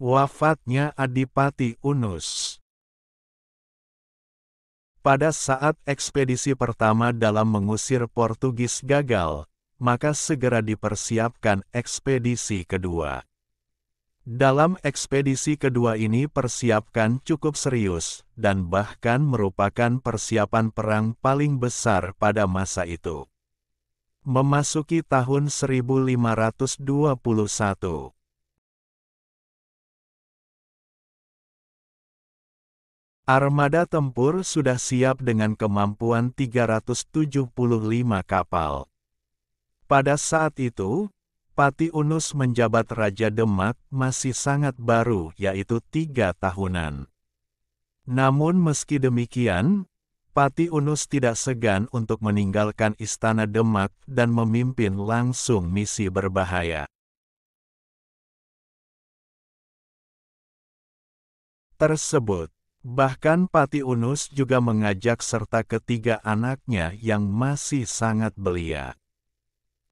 Wafatnya Adipati Unus Pada saat ekspedisi pertama dalam mengusir Portugis gagal, maka segera dipersiapkan ekspedisi kedua. Dalam ekspedisi kedua ini persiapkan cukup serius, dan bahkan merupakan persiapan perang paling besar pada masa itu. Memasuki tahun 1521, Armada tempur sudah siap dengan kemampuan 375 kapal. Pada saat itu, Pati Unus menjabat Raja Demak masih sangat baru yaitu tiga tahunan. Namun meski demikian, Pati Unus tidak segan untuk meninggalkan istana Demak dan memimpin langsung misi berbahaya. Tersebut Bahkan Pati Unus juga mengajak serta ketiga anaknya yang masih sangat belia.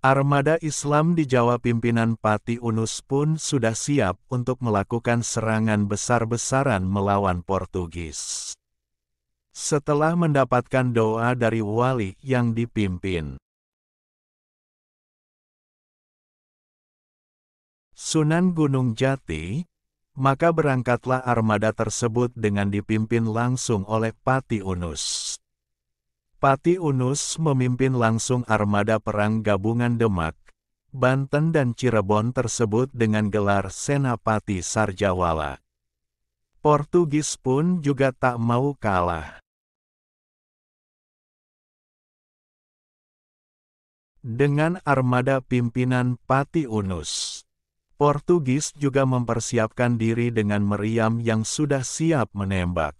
Armada Islam di Jawa pimpinan Pati Unus pun sudah siap untuk melakukan serangan besar-besaran melawan Portugis. Setelah mendapatkan doa dari wali yang dipimpin, Sunan Gunung Jati, maka berangkatlah armada tersebut dengan dipimpin langsung oleh Pati Unus. Pati Unus memimpin langsung armada perang gabungan Demak, Banten dan Cirebon tersebut dengan gelar Senapati Sarjawala. Portugis pun juga tak mau kalah. Dengan armada pimpinan Pati Unus. Portugis juga mempersiapkan diri dengan meriam yang sudah siap menembak.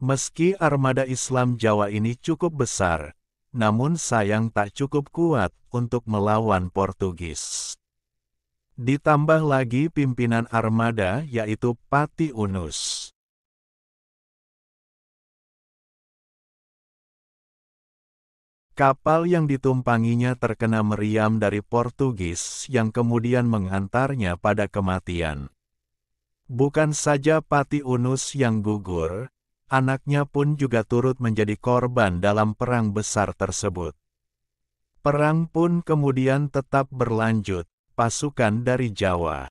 Meski armada Islam Jawa ini cukup besar, namun sayang tak cukup kuat untuk melawan Portugis. Ditambah lagi pimpinan armada yaitu Pati Unus. Kapal yang ditumpanginya terkena meriam dari Portugis yang kemudian mengantarnya pada kematian. Bukan saja Pati Unus yang gugur, anaknya pun juga turut menjadi korban dalam perang besar tersebut. Perang pun kemudian tetap berlanjut, pasukan dari Jawa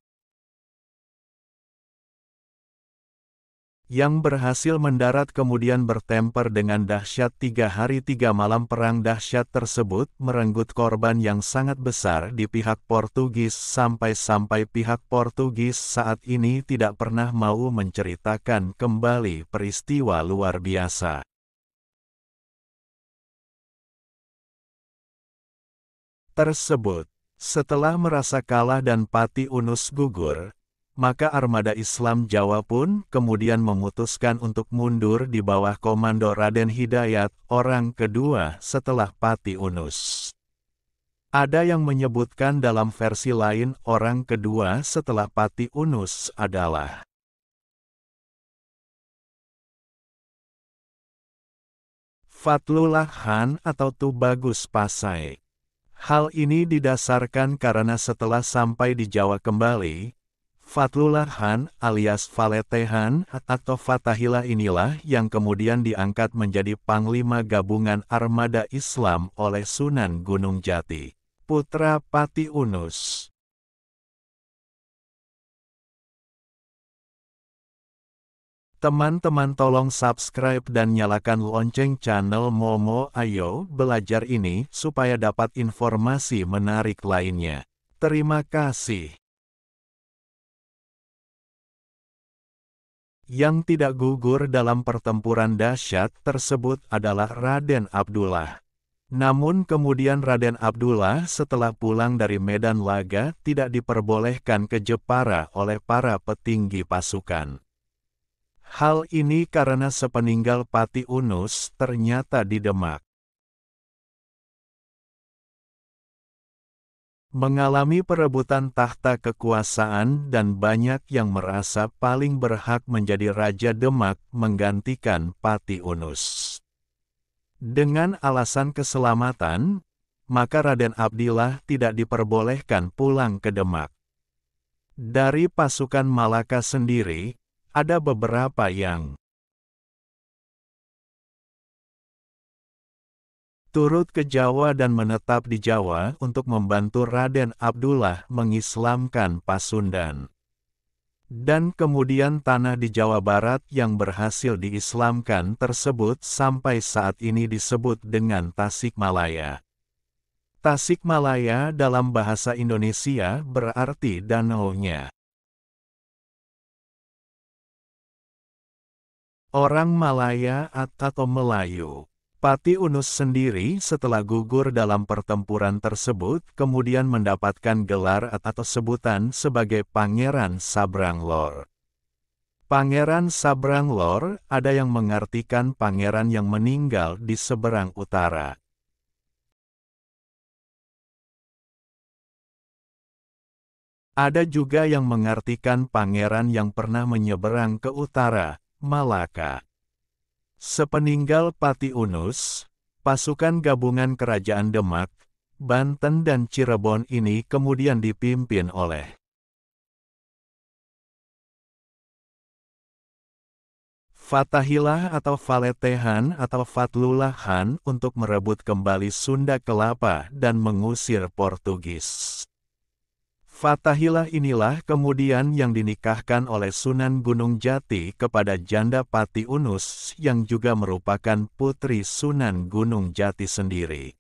yang berhasil mendarat kemudian bertemper dengan dahsyat tiga hari tiga malam perang dahsyat tersebut merenggut korban yang sangat besar di pihak Portugis sampai-sampai pihak Portugis saat ini tidak pernah mau menceritakan kembali peristiwa luar biasa. Tersebut, setelah merasa kalah dan Pati Unus gugur, maka armada Islam Jawa pun kemudian memutuskan untuk mundur di bawah komando Raden Hidayat, orang kedua setelah Pati Unus. Ada yang menyebutkan dalam versi lain orang kedua setelah Pati Unus adalah Fatlullah Han atau Tubagus Pasai. Hal ini didasarkan karena setelah sampai di Jawa kembali, Fatlullah Han alias Faletehan atau Fatahillah inilah yang kemudian diangkat menjadi Panglima Gabungan Armada Islam oleh Sunan Gunung Jati, putra Pati Unus. Teman-teman tolong subscribe dan nyalakan lonceng channel Momo Ayo Belajar ini supaya dapat informasi menarik lainnya. Terima kasih. Yang tidak gugur dalam pertempuran dahsyat tersebut adalah Raden Abdullah. Namun kemudian Raden Abdullah setelah pulang dari medan laga tidak diperbolehkan ke Jepara oleh para petinggi pasukan. Hal ini karena sepeninggal Pati Unus ternyata di Demak. mengalami perebutan tahta kekuasaan dan banyak yang merasa paling berhak menjadi Raja Demak menggantikan Pati Unus. Dengan alasan keselamatan, maka Raden Abdillah tidak diperbolehkan pulang ke Demak. Dari pasukan Malaka sendiri, ada beberapa yang turut ke Jawa dan menetap di Jawa untuk membantu Raden Abdullah mengislamkan Pasundan. Dan kemudian tanah di Jawa Barat yang berhasil diislamkan tersebut sampai saat ini disebut dengan Tasikmalaya. Tasikmalaya dalam bahasa Indonesia berarti danaunya. Orang Malaya atau Melayu Pati Unus sendiri setelah gugur dalam pertempuran tersebut kemudian mendapatkan gelar atau sebutan sebagai Pangeran Sabrang Lor. Pangeran Sabrang Lor ada yang mengartikan pangeran yang meninggal di seberang utara. Ada juga yang mengartikan pangeran yang pernah menyeberang ke utara, Malaka. Sepeninggal Pati Unus, pasukan gabungan Kerajaan Demak, Banten dan Cirebon ini kemudian dipimpin oleh Fatahilah atau Faletehan atau Fatlullah Han untuk merebut kembali Sunda Kelapa dan mengusir Portugis. Fatahilah inilah kemudian yang dinikahkan oleh Sunan Gunung Jati kepada janda Pati Unus yang juga merupakan putri Sunan Gunung Jati sendiri.